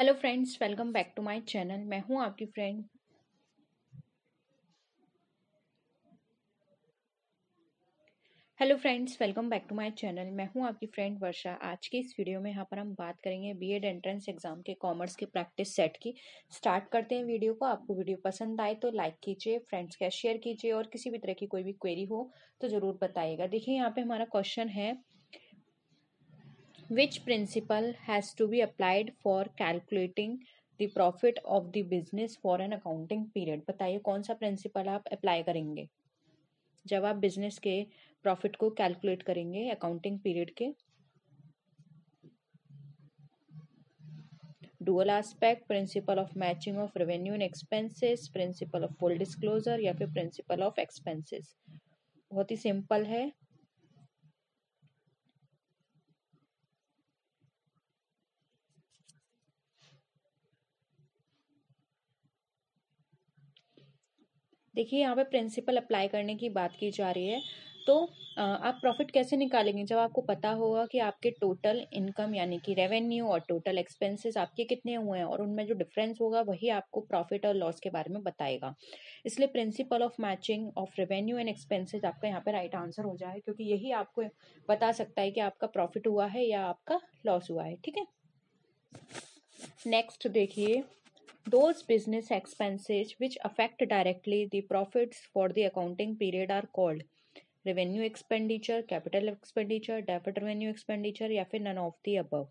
Hello friends welcome back to my channel मैं हूं आपकी friend hello friends welcome back to my channel मैं हूं आपकी फ्रेंड वर्षा आज के इस वीडियो में यहाँ पर हम बात करेंगे बीएड एंट्रेंस एग्जाम के कॉमर्स के प्रैक्टिस सेट की स्टार्ट करते हैं वीडियो को आपको वीडियो पसंद आए तो लाइक कीजिए फ्रेंड्स के शेयर कीजिए और किसी भी तरह की कोई भी क्वेरी हो तो ज़रूर बताइएगा देखिए यहाँ पे हमारा क्वेश्चन है which principle has to be applied for calculating the profit of the business for an accounting period बताइए कौन सा प्रिंसिपल आप अप्लाई करेंगे जब आप बिजनेस के प्रॉफिट को कैलकुलेट करेंगे अकाउंटिंग पीरियड के dual aspect principle of matching of revenue and expenses principle of full disclosure या फिर प्रिंसिपल ऑफ एक्सपेंसेस बहुत ही सिंपल है देखिए यहाँ पे प्रिंसिपल अप्लाई करने की बात की जा रही है तो आप प्रॉफिट कैसे निकालेंगे जब आपको पता होगा कि आपके टोटल इनकम यानी कि रेवेन्यू और टोटल एक्सपेंसेस आपके कितने हुए हैं और उनमें जो डिफरेंस होगा वही आपको प्रॉफिट और लॉस के बारे में बताएगा इसलिए principle of matching of revenue and expenses आपका यहाँ पे राइट आंसर हो जाए क्योंकि यही आपको बता सकता है कि आपका प्रॉफिट हुआ है या आपका लॉस हुआ है ठीक है नेक्स्ट देखिए Those business expenses which affect directly the profits for the accounting period are called revenue expenditure, capital expenditure, deferred revenue expenditure या फिर none of the above.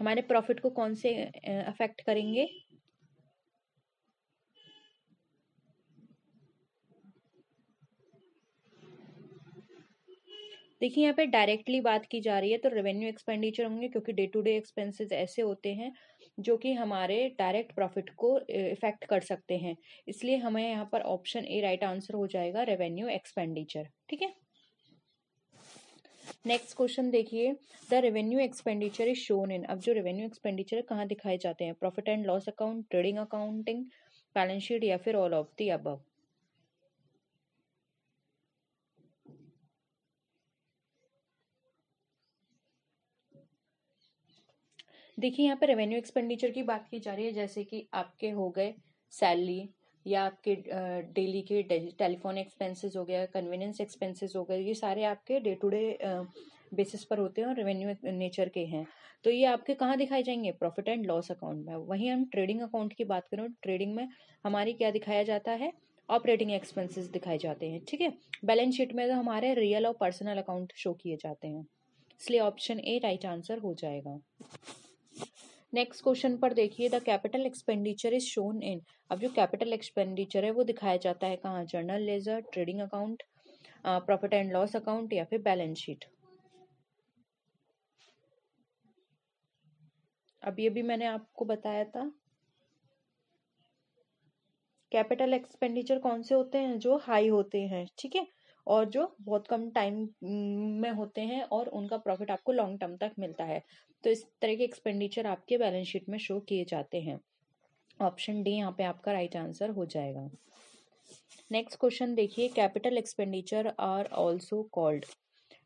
हमारे प्रॉफिट को कौन से अफेक्ट करेंगे देखिए यहाँ पे डायरेक्टली बात की जा रही है तो रेवेन्यू एक्सपेंडिचर होंगे क्योंकि डे टू डे एक्सपेंसेस ऐसे होते हैं जो कि हमारे डायरेक्ट प्रॉफिट को इफेक्ट कर सकते हैं इसलिए हमें यहाँ पर ऑप्शन ए राइट आंसर हो जाएगा रेवेन्यू एक्सपेंडिचर ठीक है नेक्स्ट क्वेश्चन देखिए the revenue expenditure is shown in अब जो रेवेन्यू एक्सपेंडिचर कहाँ दिखाए जाते हैं profit and loss account trading accounting balance sheet या फिर ऑल ऑफ दी अबव देखिए यहाँ पर रेवेन्यू एक्सपेंडिचर की बात की जा रही है जैसे कि आपके हो गए सैलरी या आपके डेली के टेलीफोन एक्सपेंसेस हो गया कन्वीनियंस एक्सपेंसेस हो गए ये सारे आपके डे टू डे बेसिस पर होते हैं और रेवेन्यू नेचर के हैं तो ये आपके कहाँ दिखाई जाएंगे प्रॉफिट एंड लॉस अकाउंट में वहीं हम ट्रेडिंग अकाउंट की बात करें ट्रेडिंग में हमारी क्या दिखाया जाता है ऑपरेटिंग एक्सपेंसेस दिखाए जाते हैं ठीक है बैलेंस शीट में तो हमारे रियल और पर्सनल अकाउंट शो किए जाते हैं इसलिए ऑप्शन ए राइट आंसर हो जाएगा नेक्स्ट क्वेश्चन पर देखिए the capital expenditure is shown in अब जो कैपिटल एक्सपेंडिचर है वो दिखाया जाता है कहाँ journal ledger trading account profit and loss account या फिर बैलेंस शीट अब ये भी मैंने आपको बताया था कैपिटल एक्सपेंडिचर कौन से होते हैं जो हाई होते हैं ठीक है और जो बहुत कम टाइम mm, में होते हैं और उनका प्रॉफिट आपको लॉन्ग टर्म तक मिलता है तो इस तरह के एक्सपेंडिचर आपके बैलेंस शीट में शो किए जाते हैं ऑप्शन डी यहाँ पे आपका राइट आंसर हो जाएगा नेक्स्ट क्वेश्चन देखिए capital expenditure are also called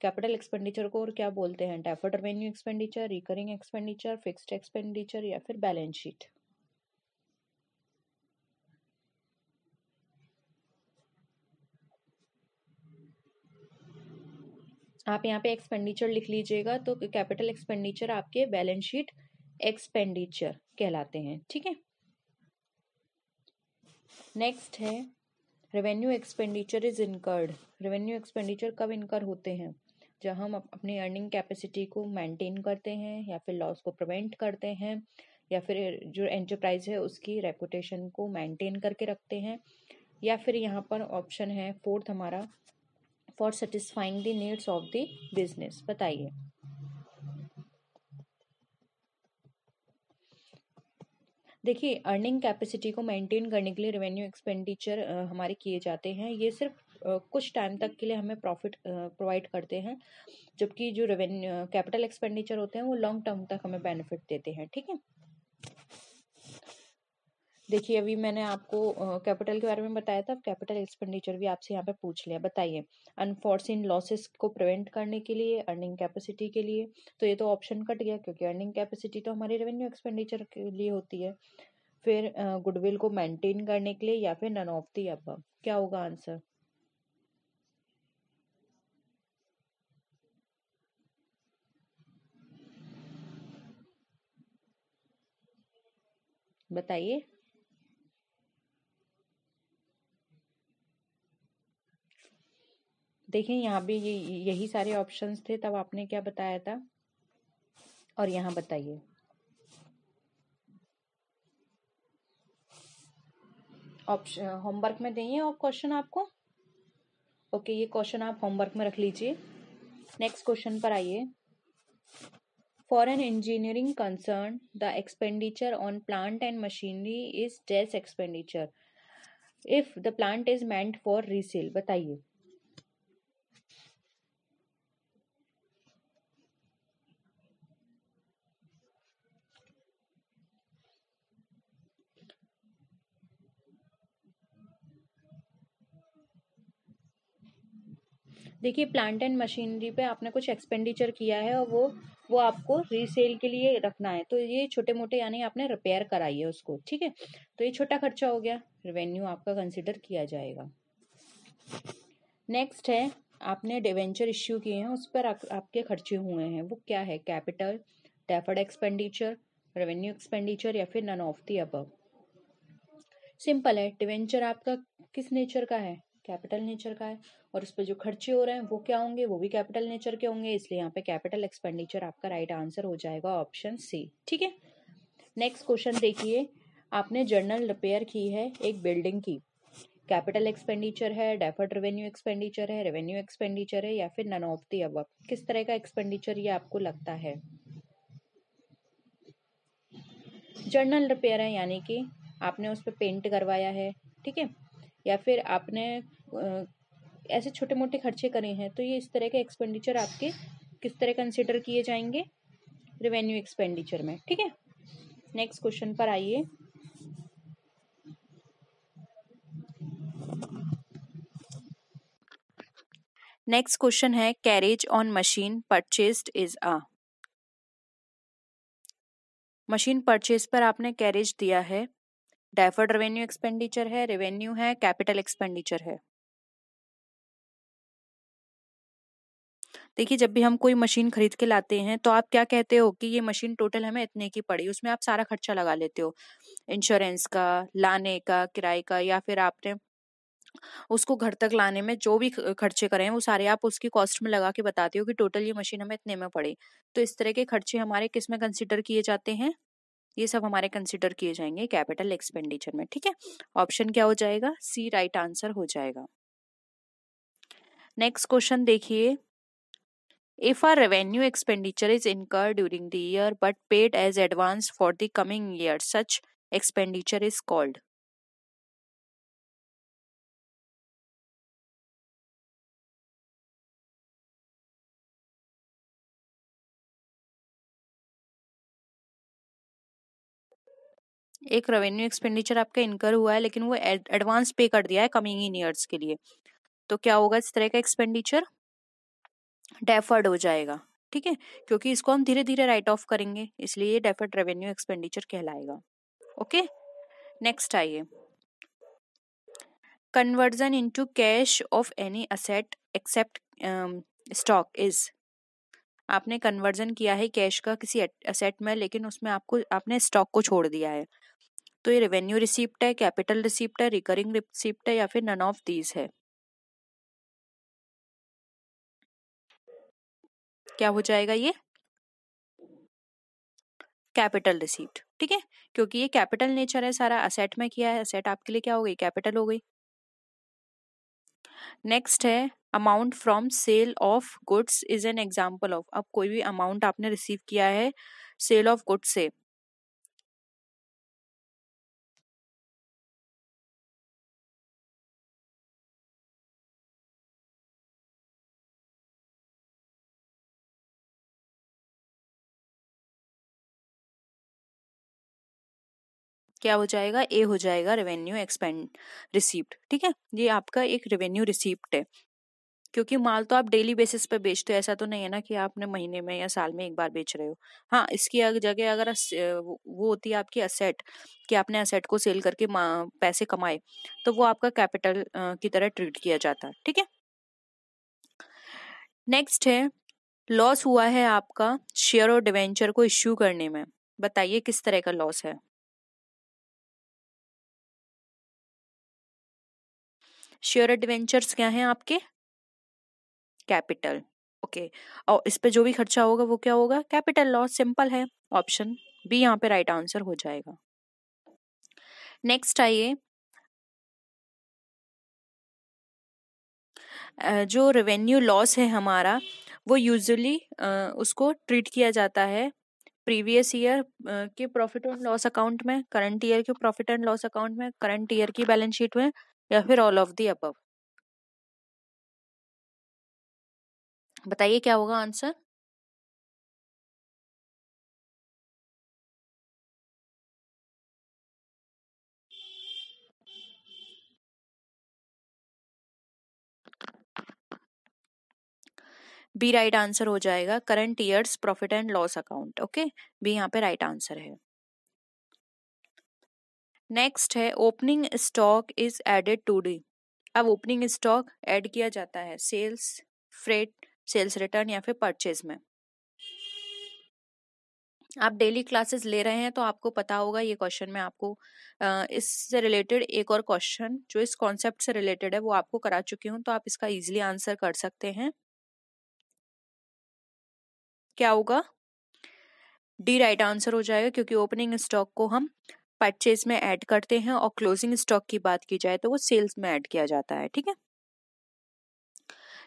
capital expenditure को और क्या बोलते हैं deferred revenue expenditure recurring expenditure fixed expenditure या फिर बैलेंस शीट आप यहाँ पे एक्सपेंडिचर लिख लीजिएगा तो कैपिटल एक्सपेंडिचर आपके बैलेंस शीट एक्सपेंडिचर कहलाते हैं ठीक है नेक्स्ट है revenue expenditure is incurred revenue expenditure कब इनकर होते हैं जब हम अपनी अर्निंग कैपेसिटी को मेंटेन करते हैं या फिर लॉस को प्रिवेंट करते हैं या फिर जो एंटरप्राइज है उसकी रेपुटेशन को मेंटेन करके रखते हैं या फिर यहाँ पर ऑप्शन है फोर्थ हमारा for satisfying the needs of the business बताइए देखिए अर्निंग कैपेसिटी को मेंटेन करने के लिए रेवेन्यू एक्सपेंडिचर हमारे किए जाते हैं ये सिर्फ कुछ टाइम तक के लिए हमें प्रॉफिट प्रोवाइड करते हैं जबकि जो रेवेन्यू कैपिटल एक्सपेंडिचर होते हैं वो लॉन्ग टर्म तक हमें बेनिफिट देते हैं ठीक है देखिए अभी मैंने आपको कैपिटल के बारे में बताया था कैपिटल एक्सपेंडिचर भी आपसे यहाँ पे पूछ लिया बताइए अनफॉर्सिन लॉसेस को प्रिवेंट करने के लिए अर्निंग कैपेसिटी के लिए तो ये तो ऑप्शन कट गया क्योंकि अर्निंग कैपेसिटी तो हमारी रेवेन्यू एक्सपेंडिचर के लिए होती है फिर गुडविल को मेंटेन करने के लिए या फिर नन ऑफ दी अब क्या होगा आंसर बताइए देखें यहाँ भी ये यही सारे ऑप्शंस थे तब आपने क्या बताया था और यहाँ बताइए ऑप्शन होमवर्क में देंगे और क्वेश्चन आपको ओके ये क्वेश्चन आप होमवर्क में रख लीजिए नेक्स्ट क्वेश्चन पर आइए for an engineering concern the expenditure on plant and machinery is dash expenditure if the plant is meant for resale बताइए देखिए प्लांट एंड मशीनरी पे आपने कुछ एक्सपेंडिचर किया है और वो वो आपको रीसेल के लिए रखना है तो ये छोटे मोटे यानी आपने रिपेयर कराई है उसको ठीक है तो ये छोटा खर्चा हो गया रेवेन्यू आपका कंसिडर किया जाएगा नेक्स्ट है आपने डिवेंचर इश्यू किए हैं उस पर आपके खर्चे हुए हैं वो क्या है capital deferred expenditure revenue expenditure या फिर नन ऑफ दी अब सिंपल है डिवेंचर आपका किस नेचर का है कैपिटल नेचर का है और उस पर जो खर्चे हो रहे हैं वो क्या होंगे वो भी कैपिटल नेचर के होंगे इसलिए यहाँ पे कैपिटल एक्सपेंडिचर आपका राइट आंसर हो जाएगा ऑप्शन सी ठीक है नेक्स्ट क्वेश्चन देखिए आपने जर्नल रिपेयर की है एक बिल्डिंग की कैपिटल एक्सपेंडिचर है डेफर्ड रेवेन्यू एक्सपेंडिचर है रेवेन्यू एक्सपेंडिचर है या फिर नन ऑफ दी अब किस तरह का एक्सपेंडिचर ये आपको लगता है जर्नल रिपेयर है यानी कि आपने उस पर पेंट करवाया है ठीक है या फिर आपने ऐसे छोटे मोटे खर्चे करे हैं तो ये इस तरह के एक्सपेंडिचर आपके किस तरह कंसिडर किए जाएंगे रेवेन्यू एक्सपेंडिचर में ठीक है नेक्स्ट क्वेश्चन पर आइए नेक्स्ट क्वेश्चन है carriage on machine purchased is a machine purchase पर आपने कैरेज दिया है डेफर्ड रेवेन्यू एक्सपेंडिचर है रेवेन्यू है कैपिटल एक्सपेंडिचर है देखिए जब भी हम कोई मशीन खरीद के लाते हैं तो आप क्या कहते हो कि ये मशीन टोटल हमें इतने की पड़ी उसमें आप सारा खर्चा लगा लेते हो इंश्योरेंस का लाने का किराए का या फिर आपने उसको घर तक लाने में जो भी खर्चे करे हैं वो सारे आप उसकी कॉस्ट में लगा के बताते हो कि टोटल ये मशीन हमें इतने में पड़ी तो इस तरह के खर्चे हमारे किस में कंसिडर किए जाते हैं ये सब हमारे कंसिडर किए जाएंगे कैपिटल एक्सपेंडिचर में ठीक है ऑप्शन क्या हो जाएगा सी राइट आंसर हो जाएगा नेक्स्ट क्वेश्चन देखिए If a revenue expenditure is incurred during the year but paid as advance for the coming year, such expenditure is called. एक रेवेन्यू एक्सपेंडिचर आपका इनकर हुआ है लेकिन वो एडवांस पे कर दिया है कमिंग इन ईयर्स के लिए तो क्या होगा इस तरह का एक्सपेंडिचर डेफर्ड हो जाएगा ठीक है क्योंकि इसको हम धीरे धीरे राइट ऑफ करेंगे इसलिए ये डेफर्ड रेवेन्यू एक्सपेंडिचर कहलाएगा ओके नेक्स्ट आइए conversion into cash of any asset except stock is आपने कन्वर्जन किया है कैश का किसी असेट में लेकिन उसमें आपको आपने स्टॉक को छोड़ दिया है तो ये रेवेन्यू रिसिप्ट है कैपिटल रिसिप्ट है रिकरिंग रिसिप्ट है या फिर नन ऑफ दीज है क्या हो जाएगा ये कैपिटल रिसीव ठीक है क्योंकि ये कैपिटल नेचर है सारा असेट में किया है असेट आपके लिए क्या हो गई कैपिटल हो गई नेक्स्ट है amount from sale of goods is an example of अब कोई भी अमाउंट आपने रिसीव किया है सेल ऑफ गुड्स से क्या हो जाएगा ए हो जाएगा रेवेन्यू एक्सपेंड रिसीप्ट ठीक है ये आपका एक रेवेन्यू रिसीप्ट है क्योंकि माल तो आप डेली बेसिस पर बेचते हो ऐसा तो नहीं है ना कि आपने महीने में या साल में एक बार बेच रहे हो हाँ इसकी जगह अगर वो होती है आपकी असेट कि आपने असेट को सेल करके पैसे कमाए तो वो आपका कैपिटल की तरह ट्रीट किया जाता है ठीक है नेक्स्ट है लॉस हुआ है आपका शेयर और डिवेंचर को इश्यू करने में बताइए किस तरह का लॉस है शेयर एडवेंचर्स क्या हैं आपके कैपिटल ओके okay. और इस पे जो भी खर्चा होगा वो क्या होगा कैपिटल लॉस सिंपल है ऑप्शन बी यहाँ पे राइट आंसर हो जाएगा नेक्स्ट आइए जो रेवेन्यू लॉस है हमारा वो यूजुअली उसको ट्रीट किया जाता है प्रीवियस ईयर के प्रॉफिट एंड लॉस अकाउंट में करंट ईयर के प्रॉफिट एंड लॉस अकाउंट में करंट ईयर की बैलेंस शीट में या फिर ऑल ऑफ दी अबव बताइए क्या होगा आंसर बी राइट आंसर हो जाएगा current year's profit and loss account okay B यहाँ पे राइट right आंसर है नेक्स्ट है opening stock is added today अब ओपनिंग स्टॉक ऐड किया जाता है सेल्स फ्रेट सेल्स रिटर्न या फिर परचेज में आप डेली क्लासेस ले रहे हैं तो आपको पता होगा ये क्वेश्चन में आपको इससे रिलेटेड एक और क्वेश्चन जो इस कॉन्सेप्ट से रिलेटेड है वो आपको करा चुकी हूँ तो आप इसका इजीली आंसर कर सकते हैं क्या होगा डी राइट आंसर हो जाएगा क्योंकि ओपनिंग स्टॉक को हम परचेज में ऐड करते हैं और क्लोजिंग स्टॉक की बात की जाए तो वो सेल्स में ऐड किया जाता है ठीक है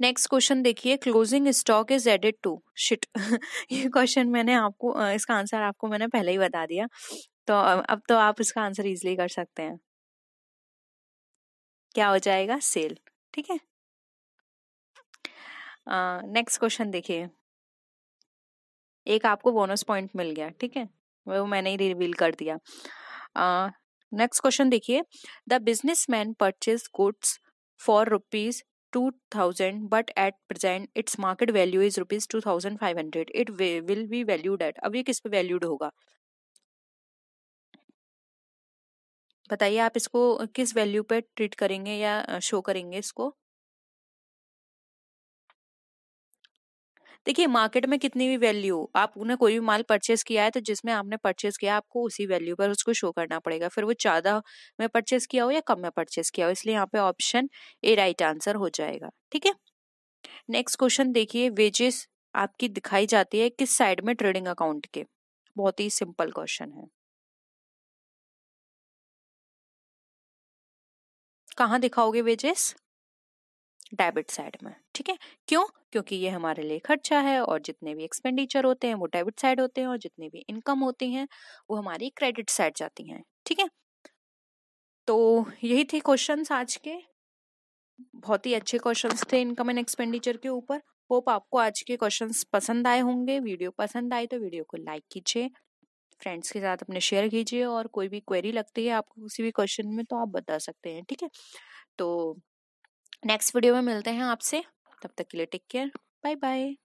नेक्स्ट क्वेश्चन देखिए closing stock is added to sheet ये क्वेश्चन मैंने आपको इसका आंसर आपको मैंने पहले ही बता दिया तो अब तो आप इसका आंसर इजिली कर सकते हैं क्या हो जाएगा सेल ठीक है नेक्स्ट क्वेश्चन देखिए एक आपको बोनस पॉइंट मिल गया ठीक है वो मैंने ही रिवील कर दिया नेक्स्ट uh, क्वेश्चन देखिए the business man purchase goods for rupees two thousand but at present its market value is rupees two thousand five hundred it will be valued at अब ये किस पे वैल्यूड होगा बताइए आप इसको किस वैल्यू पे ट्रीट करेंगे या शो करेंगे इसको देखिए मार्केट में कितनी भी वैल्यू आपने कोई भी माल परचेस किया है तो जिसमें आपने परचेस किया आपको उसी वैल्यू पर उसको शो करना पड़ेगा फिर वो ज़्यादा में परचेस किया हो या कम में परचेस किया हो इसलिए यहाँ पे ऑप्शन ए राइट आंसर हो जाएगा ठीक है नेक्स्ट क्वेश्चन देखिए वेजेस आपकी दिखाई जाती है किस साइड में ट्रेडिंग अकाउंट के बहुत ही सिंपल क्वेश्चन है कहाँ दिखाओगे वेजेस डेबिट साइड में ठीक है क्यों क्योंकि ये हमारे लिए खर्चा है और जितने भी एक्सपेंडिचर होते हैं वो डेबिट साइड होते हैं और जितने भी इनकम होती हैं वो हमारी क्रेडिट साइड जाती हैं ठीक है तो यही थे क्वेश्चन आज के बहुत ही अच्छे क्वेश्चन थे इनकम एंड एक्सपेंडिचर के ऊपर होप आपको आज के क्वेश्चन पसंद आए होंगे वीडियो पसंद आए तो वीडियो को लाइक कीजिए फ्रेंड्स के साथ अपने शेयर कीजिए और कोई भी क्वेरी लगती है आपको किसी भी क्वेश्चन में तो आप बता सकते हैं ठीक है तो नेक्स्ट वीडियो में मिलते हैं आपसे तब तक के लिए टेक केयर बाय बाय